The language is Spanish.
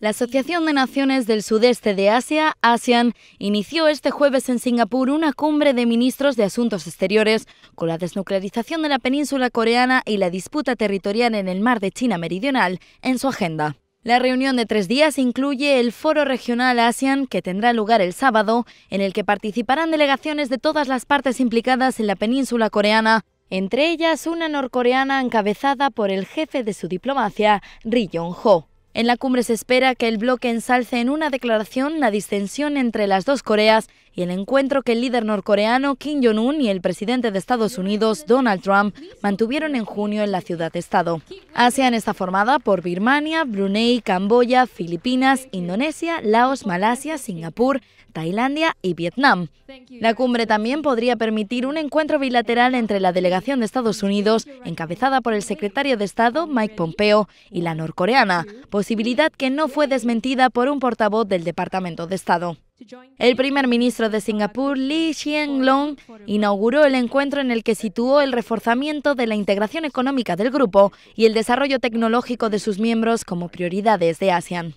La Asociación de Naciones del Sudeste de Asia, ASEAN, inició este jueves en Singapur una cumbre de ministros de Asuntos Exteriores con la desnuclearización de la península coreana y la disputa territorial en el mar de China Meridional en su agenda. La reunión de tres días incluye el Foro Regional ASEAN que tendrá lugar el sábado, en el que participarán delegaciones de todas las partes implicadas en la península coreana, entre ellas una norcoreana encabezada por el jefe de su diplomacia, Ri Yong-ho. En la cumbre se espera que el bloque ensalce en una declaración la distensión entre las dos Coreas y el encuentro que el líder norcoreano Kim Jong-un y el presidente de Estados Unidos Donald Trump mantuvieron en junio en la ciudad-estado. ASEAN está formada por Birmania, Brunei, Camboya, Filipinas, Indonesia, Laos, Malasia, Singapur, Tailandia y Vietnam. La cumbre también podría permitir un encuentro bilateral entre la delegación de Estados Unidos, encabezada por el secretario de Estado Mike Pompeo, y la norcoreana, posibilidad que no fue desmentida por un portavoz del Departamento de Estado. El primer ministro de Singapur, Lee Hsien Loong, inauguró el encuentro en el que situó el reforzamiento de la integración económica del grupo y el desarrollo tecnológico de sus miembros como prioridades de ASEAN.